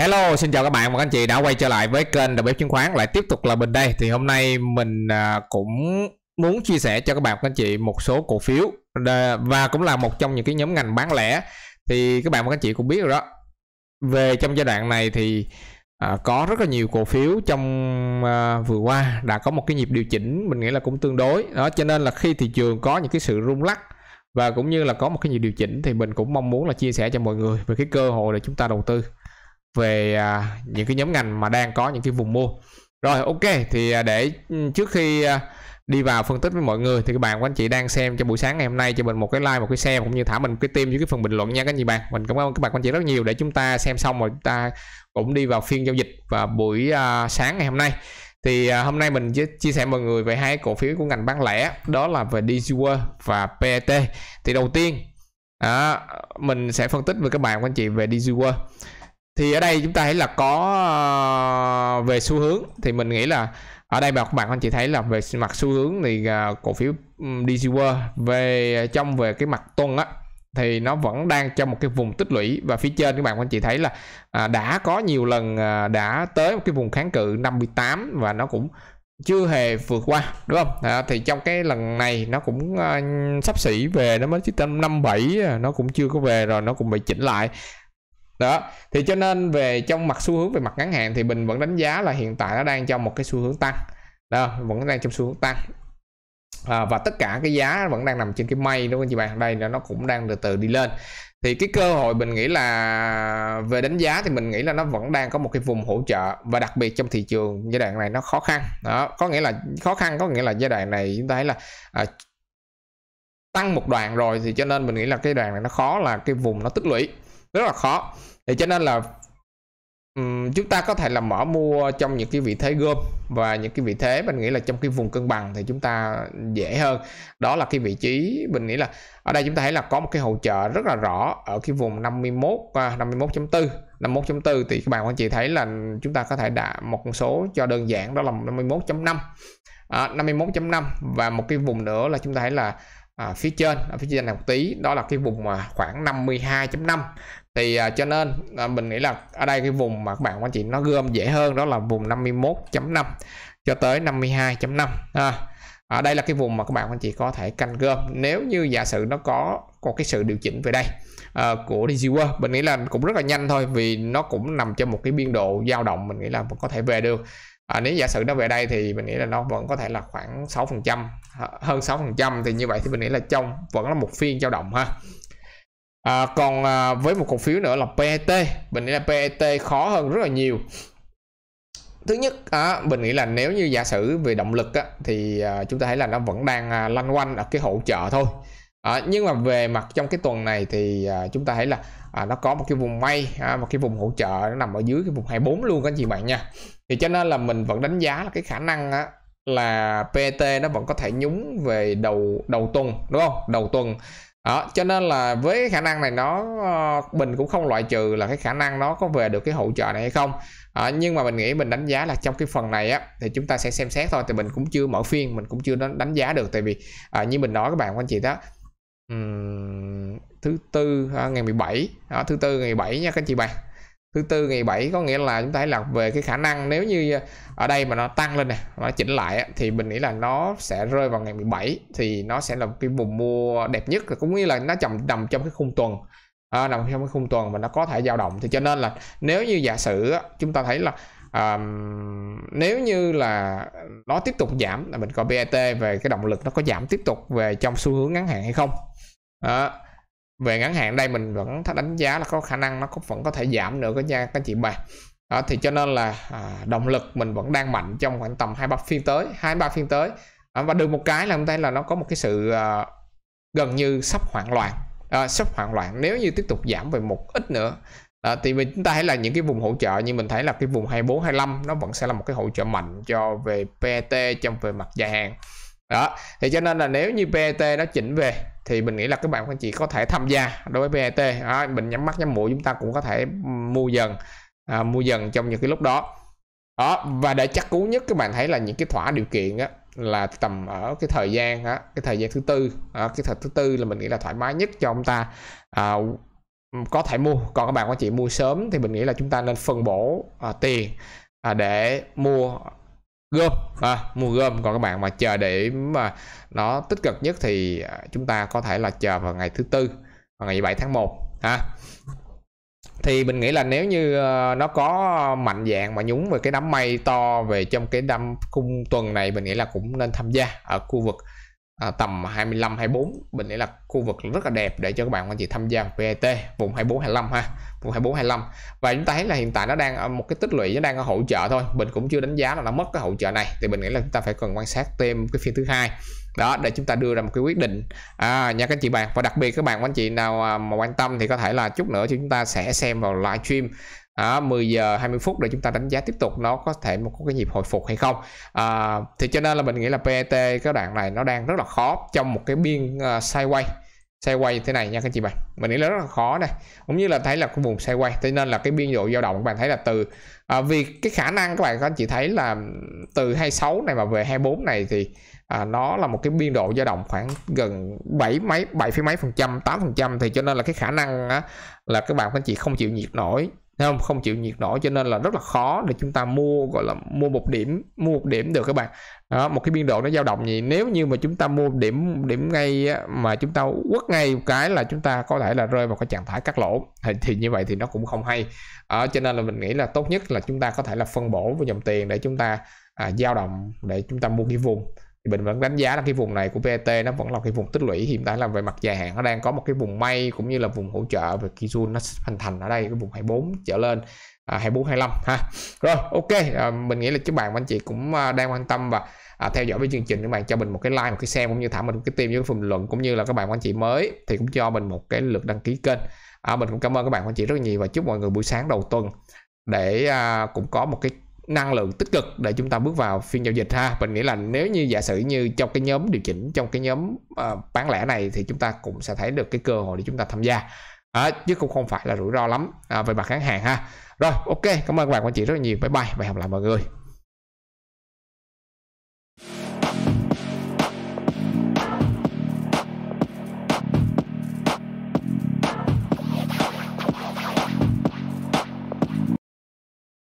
Hello, xin chào các bạn và các anh chị đã quay trở lại với kênh đầu bếp chứng khoán lại tiếp tục là mình đây. Thì hôm nay mình à, cũng muốn chia sẻ cho các bạn và các anh chị một số cổ phiếu và cũng là một trong những cái nhóm ngành bán lẻ. Thì các bạn và các anh chị cũng biết rồi đó. Về trong giai đoạn này thì à, có rất là nhiều cổ phiếu trong à, vừa qua đã có một cái nhịp điều chỉnh mình nghĩ là cũng tương đối đó cho nên là khi thị trường có những cái sự rung lắc và cũng như là có một cái nhịp điều chỉnh thì mình cũng mong muốn là chia sẻ cho mọi người về cái cơ hội để chúng ta đầu tư về à, những cái nhóm ngành mà đang có những cái vùng mua rồi ok thì à, để ừ, trước khi à, đi vào phân tích với mọi người thì các bạn của anh chị đang xem cho buổi sáng ngày hôm nay cho mình một cái like một cái share cũng như thả mình một cái tim dưới cái phần bình luận nha các anh bạn mình cảm ơn các bạn anh chị rất nhiều để chúng ta xem xong rồi chúng ta cũng đi vào phiên giao dịch và buổi sáng ngày hôm nay thì hôm nay mình chia sẻ mọi người về hai cổ phiếu của ngành bán lẻ đó là về DCW và PET thì đầu tiên uh, mình sẽ phân tích với các bạn của anh chị về DCW thì ở đây chúng ta thấy là có ờ, về xu hướng thì mình nghĩ là ở đây mà các bạn anh chị thấy là về mặt xu hướng thì ờ, cổ phiếu DG World về trong về cái mặt tuần á thì nó vẫn đang trong một cái vùng tích lũy và phía trên các bạn anh chị thấy là à, đã có nhiều lần à, đã tới một cái vùng kháng cự 58 và nó cũng chưa hề vượt qua đúng không à, thì trong cái lần này nó cũng à, sắp xỉ về nó mới chỉ tâm 57 nó cũng chưa có về rồi nó cũng bị chỉnh lại đó thì cho nên về trong mặt xu hướng về mặt ngắn hạn thì mình vẫn đánh giá là hiện tại nó đang trong một cái xu hướng tăng đó vẫn đang trong xu hướng tăng à, và tất cả cái giá vẫn đang nằm trên cái mây đúng không chị bạn đây nó cũng đang từ từ đi lên thì cái cơ hội mình nghĩ là về đánh giá thì mình nghĩ là nó vẫn đang có một cái vùng hỗ trợ và đặc biệt trong thị trường giai đoạn này nó khó khăn đó có nghĩa là khó khăn có nghĩa là giai đoạn này chúng ta thấy là à, tăng một đoạn rồi thì cho nên mình nghĩ là cái đoạn này nó khó là cái vùng nó tích lũy rất là khó thì cho nên là um, chúng ta có thể là mở mua trong những cái vị thế gom và những cái vị thế mình nghĩ là trong cái vùng cân bằng thì chúng ta dễ hơn đó là cái vị trí mình nghĩ là ở đây chúng ta thấy là có một cái hỗ trợ rất là rõ ở cái vùng 51 51.4 51.4 thì các bạn anh chị thấy là chúng ta có thể đạt một con số cho đơn giản đó là 51.5 à, 51.5 và một cái vùng nữa là chúng ta thấy là à, phía trên ở à, phía trên này một tí đó là cái vùng mà khoảng 52.5 thì à, cho nên à, mình nghĩ là ở đây cái vùng mà các bạn anh chị nó gom dễ hơn đó là vùng 51.5 cho tới 52.5 à, ở đây là cái vùng mà các bạn anh chị có thể canh gom nếu như giả sử nó có có cái sự điều chỉnh về đây uh, của DigiWorld mình nghĩ là cũng rất là nhanh thôi vì nó cũng nằm trong một cái biên độ dao động mình nghĩ là vẫn có thể về được à, nếu giả sử nó về đây thì mình nghĩ là nó vẫn có thể là khoảng 6 phần trăm hơn 6 phần trăm thì như vậy thì mình nghĩ là trong vẫn là một phiên dao động ha à, còn à, với một cổ phiếu nữa là PET mình nghĩ là PET khó hơn rất là nhiều thứ nhất à, mình nghĩ là nếu như giả sử về động lực á, thì à, chúng ta thấy là nó vẫn đang à, lanh quanh ở cái hỗ trợ thôi à, nhưng mà về mặt trong cái tuần này thì à, chúng ta thấy là à, nó có một cái vùng may à, một cái vùng hỗ trợ nó nằm ở dưới cái vùng 24 luôn các chị bạn nha thì cho nên là mình vẫn đánh giá là cái khả năng á, là PT nó vẫn có thể nhúng về đầu đầu tuần đúng không đầu tuần đó, cho nên là với khả năng này nó ờ, mình cũng không loại trừ là cái khả năng nó có về được cái hỗ trợ này hay không à, nhưng mà mình nghĩ mình đánh giá là trong cái phần này á thì chúng ta sẽ xem xét thôi thì mình cũng chưa mở phiên mình cũng chưa đánh giá được tại vì à, như mình nói các bạn anh chị đó um, thứ tư à, ngày 17 à, thứ tư ngày 7 nha các anh chị bạn thứ tư ngày 7 có nghĩa là chúng ta hãy lọc về cái khả năng nếu như ờ, ở đây mà nó tăng lên nè nó chỉnh lại thì mình nghĩ là nó sẽ rơi vào ngày 17 thì nó sẽ là cái vùng mua đẹp nhất cũng như là nó nằm nằm trong cái khung tuần à, nằm trong cái khung tuần mà nó có thể dao động thì cho nên là nếu như giả sử chúng ta thấy là um, nếu như là nó tiếp tục giảm là mình coi BAT e về cái động lực nó có giảm tiếp tục về trong xu hướng ngắn hạn hay không đó. À, về ngắn hạn đây mình vẫn đánh giá là có khả năng nó cũng vẫn có thể giảm nữa các nha các chị bạn đó, thì cho nên là à, động lực mình vẫn đang mạnh trong khoảng tầm hai ba phiên tới hai ba phiên tới à, và được một cái là hôm nay là nó có một cái sự à, gần như sắp hoạn loạn à, sắp hoạn loạn nếu như tiếp tục giảm về một ít nữa à, thì mình chúng ta thấy là những cái vùng hỗ trợ như mình thấy là cái vùng 24 25 nó vẫn sẽ là một cái hỗ trợ mạnh cho về PT e trong về mặt dài hạn đó thì cho nên là nếu như PET nó chỉnh về thì mình nghĩ là các bạn anh chị có thể tham gia đối với PET đó, mình nhắm mắt nhắm mũi chúng ta cũng có thể mua dần à, mua dần trong những cái lúc đó đó và để chắc cú nhất các bạn thấy là những cái thỏa điều kiện á là tầm ở cái thời gian á cái thời gian thứ tư à, cái thời thứ tư là mình nghĩ là thoải mái nhất cho ông ta à, có thể mua còn các bạn các chị mua sớm thì mình nghĩ là chúng ta nên phân bổ à, tiền à, để mua gom à, mua gom còn các bạn mà chờ để mà nó tích cực nhất thì à, chúng ta có thể là chờ vào ngày thứ tư vào ngày 7 tháng 1 ha à. thì mình nghĩ là nếu như ờ, nó có mạnh dạng mà nhúng về cái đám mây to về trong cái đâm cung tuần này mình nghĩ là cũng nên tham gia ở khu vực à, tầm 25 24 mình nghĩ là khu vực rất là đẹp để cho các bạn anh chị tham gia VAT e vùng 24 25 ha vùng 24 25 và chúng ta thấy là hiện tại nó đang ở à, một cái tích lũy nó đang ở hỗ trợ thôi mình cũng chưa đánh giá là nó mất cái hỗ trợ này thì mình nghĩ là chúng ta phải cần quan sát thêm cái phiên thứ hai đó để chúng ta đưa ra một cái quyết định à, nha các anh chị bạn và đặc biệt các bạn anh chị nào à, mà quan tâm thì có thể là chút nữa chúng ta sẽ xem vào stream à, 10 giờ 20 phút để chúng ta đánh giá tiếp tục nó có thể một cái nhịp hồi phục hay không à, thì cho nên là mình nghĩ là PET cái đoạn này nó đang rất là khó trong một cái biên uh, ờ, sideways sideways như thế này nha các chị bạn mình nghĩ là rất là khó này cũng như là thấy là cái vùng sideways thế nên là cái biên độ dao động các bạn thấy là từ à, vì cái khả năng các bạn các anh chị thấy là từ 26 này mà về 24 này thì à, nó là một cái biên độ dao động khoảng gần 7 mấy 7 phẩy mấy phần trăm 8 phần trăm thì cho nên là cái khả năng á, là các bạn các anh chị không chịu nhiệt nổi không không chịu nhiệt nổi cho nên là rất là khó để chúng ta mua gọi là mua một điểm mua một điểm được các bạn đó, một cái biên độ nó dao động gì nếu như mà chúng ta mua điểm điểm ngay mà chúng ta quất ngay một cái là chúng ta có thể là rơi vào cái trạng thái cắt lỗ thì, thì như vậy thì nó cũng không hay à, cho nên là mình nghĩ là tốt nhất là chúng ta có thể là phân bổ vào dòng tiền để chúng ta à, dao động để chúng ta mua cái vùng thì mình vẫn đánh giá là cái vùng này của PT nó vẫn là cái vùng tích lũy hiện tại là về mặt dài hạn nó đang có một cái vùng may cũng như là vùng hỗ trợ về Kizun nó hình thành ở đây cái vùng 24 trở lên à, 24 25 ha rồi ok à, mình nghĩ là các bạn và anh chị cũng à, đang quan tâm và à, theo dõi với chương trình các bạn cho mình một cái like một cái share cũng như thả mình một cái tim với phần luận cũng như là các bạn anh chị mới thì cũng cho mình một cái lượt đăng ký kênh à, mình cũng cảm ơn các bạn anh chị rất nhiều và chúc mọi người buổi sáng đầu tuần để à, cũng có một cái năng lượng tích cực để chúng ta bước vào phiên giao dịch ha mình nghĩ là nếu như giả sử như trong cái nhóm điều chỉnh trong cái nhóm uh, bán lẻ này thì chúng ta cũng sẽ thấy được cái cơ hội để chúng ta tham gia à, chứ cũng không phải là rủi ro lắm à, về mặt ngắn hàng ha rồi ok cảm ơn các bạn quan chị rất là nhiều bye bye và hẹn gặp lại mọi người